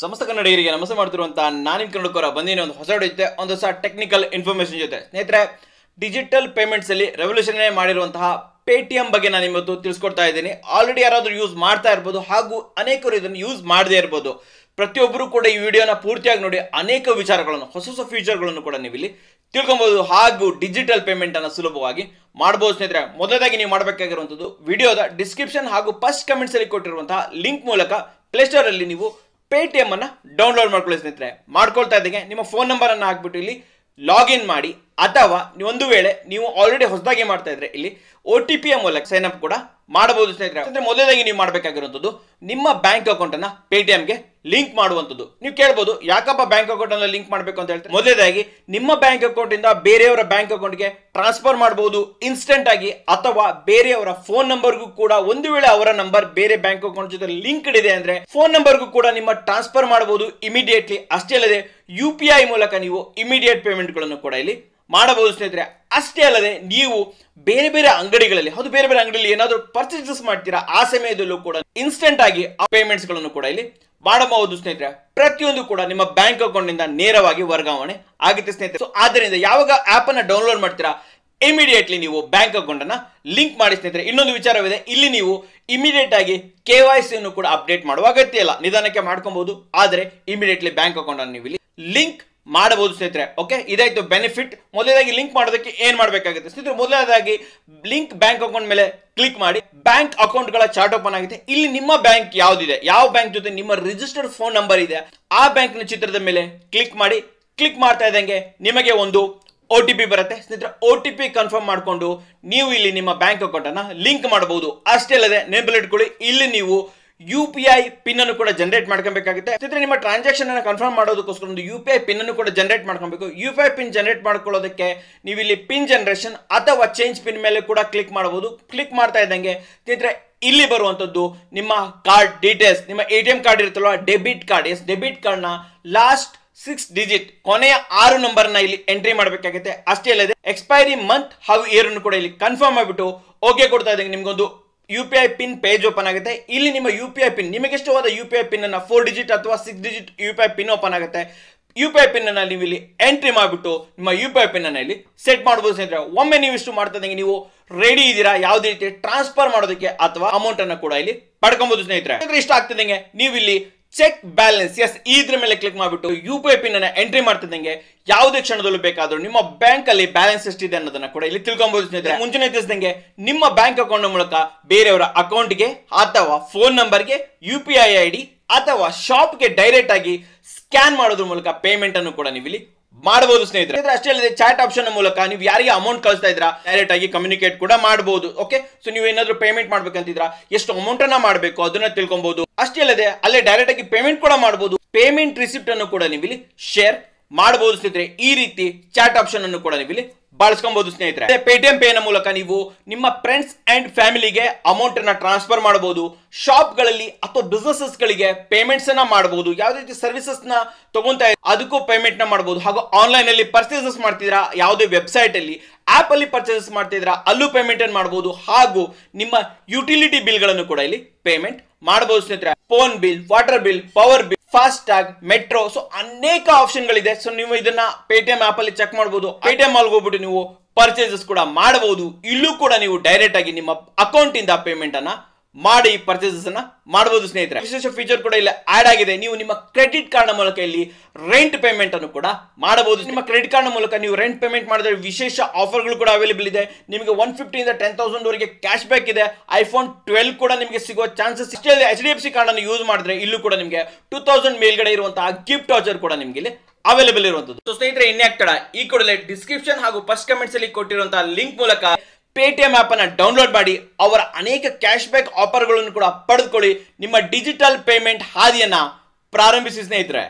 ಸಮಸ್ತ ಕನ್ನಡಿಗರಿಗೆ ನಮಸ್ತೆ ಮಾಡ್ತಿರುವಂಥ ನಾನಿಮ್ ಕನ್ನಡಕರ ಬಂದಿನ ಒಂದು ಹೊಸ ಜೊತೆ ಒಂದು ಹೊಸ ಟೆಕ್ನಿಕಲ್ ಇನ್ಫಾರ್ಮೇಶನ್ ಜೊತೆ ಸ್ನೇಹಿತರೆ ಡಿಜಿಟಲ್ ಪೇಮೆಂಟ್ಸ್ ಅಲ್ಲಿ ರೆವಲ್ಯೂಷನ್ ಮಾಡಿರುವಂತಹ ಪೇಟಿಎಂ ಬಗ್ಗೆ ನಾನು ಇವತ್ತು ತಿಳಿಸ್ಕೊಡ್ತಾ ಇದ್ದೀನಿ ಆಲ್ರೆಡಿ ಯಾರಾದರೂ ಯೂಸ್ ಮಾಡ್ತಾ ಇರ್ಬೋದು ಹಾಗೂ ಅನೇಕರು ಇದನ್ನು ಯೂಸ್ ಮಾಡದೇ ಇರ್ಬೋದು ಪ್ರತಿಯೊಬ್ಬರು ಕೂಡ ಈ ವಿಡಿಯೋನ ಪೂರ್ತಿಯಾಗಿ ನೋಡಿ ಅನೇಕ ವಿಚಾರಗಳನ್ನು ಹೊಸ ಹೊಸ ಫ್ಯೂಚರ್ಗಳನ್ನು ಕೂಡ ನೀವು ಇಲ್ಲಿ ತಿಳ್ಕೊಬಹುದು ಹಾಗೂ ಡಿಜಿಟಲ್ ಪೇಮೆಂಟನ್ನು ಸುಲಭವಾಗಿ ಮಾಡ್ಬೋದು ಸ್ನೇಹಿತರೆ ಮೊದಲಾಗಿ ನೀವು ಮಾಡಬೇಕಾಗಿರುವಂಥದ್ದು ವಿಡಿಯೋದ ಡಿಸ್ಕ್ರಿಪ್ಷನ್ ಹಾಗೂ ಫಸ್ಟ್ ಕಮೆಂಟ್ಸಲ್ಲಿ ಕೊಟ್ಟಿರುವಂತಹ ಲಿಂಕ್ ಮೂಲಕ ಪ್ಲೇಸ್ಟೋರಲ್ಲಿ ನೀವು ಅನ್ನ ಡೌನ್ಲೋಡ್ ಮಾಡ್ಕೊಳ್ಳಿ ಸ್ನೇಹಿತರೆ ಮಾಡ್ಕೊಳ್ತಾ ಇದ್ದಂಗೆ ನಿಮ್ಮ ಫೋನ್ ನಂಬರ್ ಅನ್ನ ಹಾಕ್ಬಿಟ್ಟು ಇಲ್ಲಿ ಲಾಗಿನ್ ಮಾಡಿ ಅಥವಾ ಒಂದು ವೇಳೆ ನೀವು ಆಲ್ರೆಡಿ ಹೊಸದಾಗಿ ಮಾಡ್ತಾ ಇದ್ರೆ ಇಲ್ಲಿ ಒ ಟಿ ಪಿಯ ಮೂಲಕ ಸೈನ್ ಅಪ್ ಕೂಡ ಮಾಡಬಹುದು ಸ್ನೇಹಿತರೆ ಮೊದಲಾಗಿ ನೀವು ಮಾಡಬೇಕಾಗಿರುವಂಥದ್ದು ನಿಮ್ಮ ಬ್ಯಾಂಕ್ ಅಕೌಂಟ್ ಅನ್ನ ಪೇಟಿಎಂಗೆ ಲಿಂಕ್ ಮಾಡುವಂಥದ್ದು ನೀವು ಕೇಳ್ಬೋದು ಯಾಕಪ್ಪ ಬ್ಯಾಂಕ್ ಅಕೌಂಟನ್ನು ಲಿಂಕ್ ಮಾಡಬೇಕು ಅಂತ ಹೇಳ್ತಾರೆ ಮೊದಲೇದಾಗಿ ನಿಮ್ಮ ಬ್ಯಾಂಕ್ ಅಕೌಂಟಿಂದ ಬೇರೆಯವರ ಬ್ಯಾಂಕ್ ಅಕೌಂಟ್ಗೆ ಟ್ರಾನ್ಸ್ಫರ್ ಮಾಡಬಹುದು ಇನ್ಸ್ಟೆಂಟ್ ಆಗಿ ಅಥವಾ ಬೇರೆಯವರ ಫೋನ್ ನಂಬರ್ಗೂ ಕೂಡ ಒಂದು ವೇಳೆ ಅವರ ನಂಬರ್ ಬೇರೆ ಬ್ಯಾಂಕ್ ಅಕೌಂಟ್ ಜೊತೆ ಲಿಂಕ್ಡ್ ಇದೆ ಅಂದ್ರೆ ಫೋನ್ ನಂಬರ್ಗೂ ಕೂಡ ನಿಮ್ಮ ಟ್ರಾನ್ಸ್ಫರ್ ಮಾಡಬಹುದು ಇಮಿಡಿಯೇಟ್ಲಿ ಅಷ್ಟೇ ಅಲ್ಲದೆ ಯು ಪಿ ಐ ಮೂಲಕ ನೀವು ಇಮಿಡಿಯೇಟ್ ಗಳನ್ನು ಕೂಡ ಇಲ್ಲಿ ಮಾಡಬಹುದು ಸ್ನೇಹಿತರೆ ಅಷ್ಟೇ ಅಲ್ಲದೆ ನೀವು ಬೇರೆ ಬೇರೆ ಅಂಗಡಿಗಳಲ್ಲಿ ಹೌದು ಬೇರೆ ಬೇರೆ ಅಂಗಡಿಯಲ್ಲಿ ಏನಾದರೂ ಪರ್ಚೇಸಸ್ ಮಾಡ್ತೀರಾ ಆ ಸಮಯದಲ್ಲೂ ಕೂಡ ಇನ್ಸ್ಟೆಂಟ್ ಆಗಿ ಆ ಪೇಮೆಂಟ್ಸ್ ಗಳನ್ನು ಕೂಡ ಇಲ್ಲಿ ಮಾಡಬಹುದು ಸ್ನೇಹಿತರೆ ಪ್ರತಿಯೊಂದು ಕೂಡ ನಿಮ್ಮ ಬ್ಯಾಂಕ್ ಅಕೌಂಟ್ ನಿಂದ ನೇರವಾಗಿ ವರ್ಗಾವಣೆ ಆಗುತ್ತೆ ಸ್ನೇಹಿತರೆ ಸೊ ಆದ್ದರಿಂದ ಯಾವಾಗ ಆಪ್ ಅನ್ನ ಡೌನ್ಲೋಡ್ ಮಾಡ್ತೀರಾ ಇಮಿಡಿಯೇಟ್ಲಿ ನೀವು ಬ್ಯಾಂಕ್ ಅಕೌಂಟ್ ಅನ್ನ ಲಿಂಕ್ ಮಾಡಿ ಸ್ನೇಹಿತರೆ ಇನ್ನೊಂದು ವಿಚಾರವಿದೆ ಇಲ್ಲಿ ನೀವು ಇಮಿಡಿಯೇಟ್ ಆಗಿ ಕೆ ವೈ ಅನ್ನು ಕೂಡ ಅಪ್ಡೇಟ್ ಮಾಡುವ ಅಗತ್ಯ ಇಲ್ಲ ನಿಧಾನಕ್ಕೆ ಮಾಡ್ಕೊಬಹುದು ಆದರೆ ಇಮಿಡಿಯೇಟ್ಲಿ ಬ್ಯಾಂಕ್ ಅಕೌಂಟ್ ಅನ್ನು ನೀವು ಇಲ್ಲಿ ಲಿಂಕ್ ಮಾಡಬಹುದು ಸ್ನೇಹಿತರೆ ಓಕೆ ಇದಾಯ್ತು ಬೆನಿಫಿಟ್ ಮೊದಲನೇದಾಗಿ ಲಿಂಕ್ ಮಾಡೋದಕ್ಕೆ ಏನ್ ಮಾಡಬೇಕಾಗುತ್ತೆ ಸ್ನೇಹಿತರೆ ಮೊದಲನೇದಾಗಿ ಲಿಂಕ್ ಬ್ಯಾಂಕ್ ಅಕೌಂಟ್ ಮೇಲೆ ಕ್ಲಿಕ್ ಮಾಡಿ ಬ್ಯಾಂಕ್ ಅಕೌಂಟ್ ಗಳ ಚಾರ್ಟ್ ಓಪನ್ ಆಗುತ್ತೆ ಇಲ್ಲಿ ನಿಮ್ಮ ಬ್ಯಾಂಕ್ ಯಾವ್ದಿದೆ ಯಾವ ಬ್ಯಾಂಕ್ ಜೊತೆ ನಿಮ್ಮ ರಿಜಿಸ್ಟರ್ಡ್ ಫೋನ್ ನಂಬರ್ ಇದೆ ಆ ಬ್ಯಾಂಕ್ ನ ಚಿತ್ರದ ಮೇಲೆ ಕ್ಲಿಕ್ ಮಾಡಿ ಕ್ಲಿಕ್ ಮಾಡ್ತಾ ಇದ್ದಂಗೆ ನಿಮಗೆ ಒಂದು ಒ ಟಿ ಪಿ ಬರುತ್ತೆ ಸ್ನೇಹಿತರೆ ಒ ಟಿ ಪಿ ಕನ್ಫರ್ಮ್ ಮಾಡಿಕೊಂಡು ನೀವು ಇಲ್ಲಿ ನಿಮ್ಮ ಬ್ಯಾಂಕ್ ಅನ್ನ ಲಿಂಕ್ ಮಾಡಬಹುದು ಅಷ್ಟೇ ಅಲ್ಲದೆ ಇಟ್ಕೊಳ್ಳಿ ಇಲ್ಲಿ ನೀವು ಯು ಪಿ ಐ ಪಿನ್ ಅನ್ನು ಕೂಡ ಜನರೇಟ್ ಮಾಡ್ಕೊಬೇಕಾಗುತ್ತೆ ಚಿತ್ರ ನಿಮ್ಮ ಟ್ರಾನ್ಸಾಕ್ಷನ್ ಅನ್ನು ಕನ್ಫರ್ಮ್ ಮಾಡೋದಕ್ಕೋಸ್ಕರ ಒಂದು ಯು ಪಿ ಐ ಪಿನ್ ಅನ್ನು ಕೂಡ ಜನರೇಟ್ ಮಾಡ್ಕೊಬೇಕು U P I pin generate ಮಾಡ್ಕೊಳ್ಳೋದಕ್ಕೆ ನೀವು ಇಲ್ಲಿ ಪಿನ್ ಜನರೇಷನ್ ಅಥವಾ ಚೇಂಜ್ ಪಿನ್ ಮೇಲೆ ಕೂಡ ಕ್ಲಿಕ್ ಮಾಡಬಹುದು ಕ್ಲಿಕ್ ಮಾಡ್ತಾ ಇದ್ದಂಗೆ ಸ್ನೇಹಿತರೆ ಇಲ್ಲಿ ಬರುವಂತದ್ದು ನಿಮ್ಮ ಕಾರ್ಡ್ ಡೀಟೇಲ್ಸ್ ನಿಮ್ಮ ಎ ಟಿ ಎಂ ಕಾರ್ಡ್ ಇರುತ್ತಲ್ವ ಡೆಬಿಟ್ ಕಾರ್ಡ್ ಎಸ್ ಡೆಬಿಟ್ ಕಾರ್ಡ್ನ ಲಾಸ್ಟ್ ಸಿಕ್ಸ್ ಡಿಜಿಟ್ ಕೊನೆಯ ಆರು ನಂಬರ್ನ ಇಲ್ಲಿ ಎಂಟ್ರಿ ಮಾಡಬೇಕಾಗುತ್ತೆ ಅಷ್ಟೇ ಅಲ್ಲದೆ ಎಕ್ಸ್ಪೈರಿ ಮಂತ್ ಹಾಗೂ ಇಯರ್ ಕೂಡ ಇಲ್ಲಿ ಕನ್ಫರ್ಮ್ ಆಗಿಬಿಟ್ಟು ಓಕೆ ಕೊಡ್ತಾ ಇದ್ದಂಗೆ ನಿಮ್ಗೊಂದು U P I pin page open ಆಗುತ್ತೆ ಇಲ್ಲಿ ನಿಮ್ಮ ಯು ಪಿ ಐ ಪಿನ್ ನಿಮಗೆ ಇಷ್ಟವಾದ ಯು ಪಿ ಐ ಪಿನ್ ಅನ್ನು ಫೋರ್ ಡಿಜಿಟ್ ಅಥವಾ six digit U P I pin open ಆಗುತ್ತೆ ಯು ಪಿ ಐ ಪಿನ್ ಅನ್ನು ನೀವು ಇಲ್ಲಿ ಎಂಟ್ರಿ ಮಾಡಿಬಿಟ್ಟು ನಿಮ್ಮ ಯು ಪಿ ಐ ಪಿನ್ ಅನ್ನು ಇಲ್ಲಿ ಸೆಟ್ ಮಾಡ್ಬೋದು ಸ್ನೇಹಿತರೆ ಒಮ್ಮೆ ನೀವು ಇಷ್ಟು ಮಾಡ್ತಾ ನೀವು ರೆಡಿ ಇದ್ದೀರಾ ಯಾವುದೇ ರೀತಿ ಟ್ರಾನ್ಸ್ಫರ್ ಮಾಡೋದಕ್ಕೆ ಅಥವಾ ಅಮೌಂಟ್ ಅನ್ನು ಕೂಡ ಇಲ್ಲಿ ಪಡ್ಕೊಬಹುದು ಸ್ನೇಹಿತರೆ ಇಷ್ಟ ಆಗ್ತದಂಗೆ ನೀವು ಇಲ್ಲಿ ಚೆಕ್ ಬ್ಯಾಲೆನ್ಸ್ ಎಸ್ ಇದ್ರ ಮೇಲೆ ಕ್ಲಿಕ್ ಮಾಡಿಬಿಟ್ಟು ಯು ಪಿ ಐ ಪಿನ್ ಅನ್ನ ಎಂಟ್ರಿ ಮಾಡ್ತಿದ್ದಂಗೆ ಯಾವುದೇ ಕ್ಷಣದಲ್ಲೂ ಬೇಕಾದ್ರೂ ನಿಮ್ಮ ಬ್ಯಾಂಕ್ ಅಲ್ಲಿ ಬ್ಯಾಲೆನ್ಸ್ ಎಷ್ಟಿದೆ ಅನ್ನೋದನ್ನ ಕೂಡ ಇಲ್ಲಿ ತಿಳ್ಕೊಬಹುದು ಸ್ನೇಹಿತರೆ ಮುಂಚೆನೆ ತಿಳಿಸಿದಂಗೆ ನಿಮ್ಮ ಬ್ಯಾಂಕ್ ಅಕೌಂಟ್ ಮೂಲಕ ಬೇರೆಯವರ ಅಕೌಂಟ್ಗೆ ಅಥವಾ ಫೋನ್ ನಂಬರ್ಗೆ U P I I D ಅಥವಾ ಶಾಪ್ಗೆ ಡೈರೆಕ್ಟ್ ಆಗಿ ಸ್ಕ್ಯಾನ್ ಮಾಡೋದ್ರ ಮೂಲಕ ಪೇಮೆಂಟ್ ಅನ್ನು ಕೂಡ ನೀವು ಇಲ್ಲಿ ಮಾಡಬಹುದು ಸ್ನೇಹಿತರೆ ಅಷ್ಟೇ ಅಲ್ಲದೆ ಚಾಟ್ ಆಪ್ಷನ್ ಮೂಲಕ ನೀವು ಯಾರಿಗೆ ಅಮೌಂಟ್ ಕಳಿಸ್ತಾ ಇದ್ರ ಡೈರೆಕ್ಟ್ ಆಗಿ ಕಮ್ಯುನಿಕೇಟ್ ಕೂಡ ಮಾಡಬಹುದು ಓಕೆ ಸೊ ನೀವು ಏನಾದ್ರೂ ಪೇಮೆಂಟ್ ಮಾಡ್ಬೇಕಂತಿದ್ರ ಎಷ್ಟು ಅಮೌಂಟ್ ಅನ್ನ ಮಾಡಬೇಕು ಅದನ್ನ ತಿಳ್ಕೊಬಹುದು ಅಷ್ಟೇ ಅಲ್ಲದೆ ಅಲ್ಲೇ ಡೈರೆಕ್ಟ್ ಆಗಿ ಪೇಮೆಂಟ್ ಕೂಡ ಮಾಡಬಹುದು ಪೇಮೆಂಟ್ ರಿಸಿಪ್ಟ್ ಅನ್ನು ಕೂಡ ನೀವು ಇಲ್ಲಿ ಶೇರ್ ಮಾಡಬಹುದು ಸ್ನೇಹಿತರೆ ಈ ರೀತಿ ಚಾಟ್ ಆಪ್ಷನ್ ಅನ್ನು ಕೂಡ ನೀವು ಇಲ್ಲಿ ಬಳಸ್ಕೊಬಹುದು ಸ್ನೇಹಿತರೆ ಪೇಟಿಎಂ ನ ಮೂಲಕ ನೀವು ನಿಮ್ಮ ಫ್ರೆಂಡ್ಸ್ ಅಂಡ್ ಫ್ಯಾಮಿಲಿಗೆ ಅಮೌಂಟ್ ಅನ್ನ ಟ್ರಾನ್ಸ್ಫರ್ ಮಾಡಬಹುದು ಶಾಪ್ ಗಳಲ್ಲಿ ಅಥವಾ ಬಿಸ್ನೆಸಸ್ ಗಳಿಗೆ ಪೇಮೆಂಟ್ಸ್ ಅನ್ನ ಮಾಡಬಹುದು ಯಾವ ರೀತಿ ಸರ್ವಿಸಸ್ ನ ಇದ್ರೆ ಅದಕ್ಕೂ ಪೇಮೆಂಟ್ ನ ಮಾಡಬಹುದು ಹಾಗೂ ಆನ್ಲೈನ್ ಅಲ್ಲಿ ಪರ್ಚೇಸಸ್ ಮಾಡ್ತಿದ್ರ ಯಾವುದೇ ವೆಬ್ಸೈಟ್ ಅಲ್ಲಿ ಆಪ್ ಅಲ್ಲಿ ಪರ್ಚೇಸಸ್ ಮಾಡ್ತಿದ್ರ ಅಲ್ಲೂ ಪೇಮೆಂಟ್ ಅನ್ನು ಮಾಡಬಹುದು ಹಾಗೂ ನಿಮ್ಮ ಯುಟಿಲಿಟಿ ಬಿಲ್ ಗಳನ್ನು ಕೂಡ ಇಲ್ಲಿ ಪೇಮೆಂಟ್ ಮಾಡಬಹುದು ಸ್ನೇಹಿತರೆ phone bill water bill power bill fast tag metro so ಅನೇಕ ಆಪ್ಷನ್ ಗಳಿದೆ ಸೊ ನೀವು ಇದನ್ನ ಪೇಟಿಎಂ ಆಪ್ ಅಲ್ಲಿ ಚೆಕ್ ಮಾಡಬಹುದು ಪೇಟಿಎಂ ಅಲ್ಲಿ ಹೋಗ್ಬಿಟ್ಟು ನೀವು ಪರ್ಚೇಸಸ್ ಕೂಡ ಮಾಡಬಹುದು ಇಲ್ಲೂ ಕೂಡ ನೀವು ಡೈರೆಕ್ಟ್ ಆಗಿ ನಿಮ್ಮ ಅಕೌಂಟ್ ಇಂದ ಪೇಮೆಂಟ್ ಅನ್ನ ಮಾಡಿ ಪರ್ಚೇಸಸ್ ಅನ್ನ ಮಾಡಬಹುದು ಸ್ನೇಹಿತರೆ ವಿಶೇಷ ಫೀಚರ್ ಕೂಡ ಇಲ್ಲಿ ಆಡ್ ಆಗಿದೆ ನೀವು ನಿಮ್ಮ ಕ್ರೆಡಿಟ್ ಕಾರ್ಡ್ ಮೂಲಕ ಇಲ್ಲಿ ರೆಂಟ್ ಪೇಮೆಂಟ್ ಅನ್ನು ಕೂಡ ಮಾಡಬಹುದು ನಿಮ್ಮ ಕ್ರೆಡಿಟ್ ಕಾರ್ಡ್ ಮೂಲಕ ನೀವು ರೆಂಟ್ ಪೇಮೆಂಟ್ ಮಾಡಿದ್ರೆ ವಿಶೇಷ ಆಫರ್ಗಳು ಕೂಡ ಅವೈಲೇಬಲ್ ಇದೆ ನಿಮಗೆ ಒನ್ ಫಿಫ್ಟಿಯಿಂದ ಟೆನ್ ತೌಸಂಡ್ ವರೆಗೆ ಕ್ಯಾಶ್ ಬ್ಯಾಕ್ ಇದೆ ಐಫೋನ್ ಟ್ವೆಲ್ ಕೂಡ ನಿಮಗೆ ಸಿಗುವ chances H D F C card ಅನ್ನು ಯೂಸ್ ಮಾಡಿದ್ರೆ ಇಲ್ಲೂ ಕೂಡ ನಿಮಗೆ ಟೂ ತೌಸಂಡ್ ಮೇಲ್ಗಡೆ ಇರುವಂತಹ ಗಿಫ್ಟ್ ವಾಚರ್ ಕೂಡ ನಿಮಗೆ ಇಲ್ಲಿ ಅವೈಲೇಬಲ್ ಇರುವಂತದ್ದು ಸ್ನೇಹಿತರೆ ಇನ್ಯಾಕ್ಟಡ ಈ ಕೂಡಲೇ ಡಿಸ್ಕ್ರಿಪ್ಷನ್ ಹಾಗೂ ಫಸ್ಟ್ ಕಮೆಂಟ್ಸ್ ಅಲ್ಲಿ ಕೊಟ್ಟಿರುವಂತಹ ಲಿಂಕ್ ಮೂಲಕ ಪೇಟಿಎಂ ಆ್ಯಪನ್ನು ಡೌನ್ಲೋಡ್ ಮಾಡಿ ಅವರ ಅನೇಕ ಕ್ಯಾಶ್ ಬ್ಯಾಕ್ ಆಫರ್ಗಳನ್ನು ಕೂಡ ಪಡೆದುಕೊಳ್ಳಿ ನಿಮ್ಮ ಡಿಜಿಟಲ್ ಪೇಮೆಂಟ್ ಹಾದಿಯನ್ನು ಪ್ರಾರಂಭಿಸಿ ಸ್ನೇಹಿತರೆ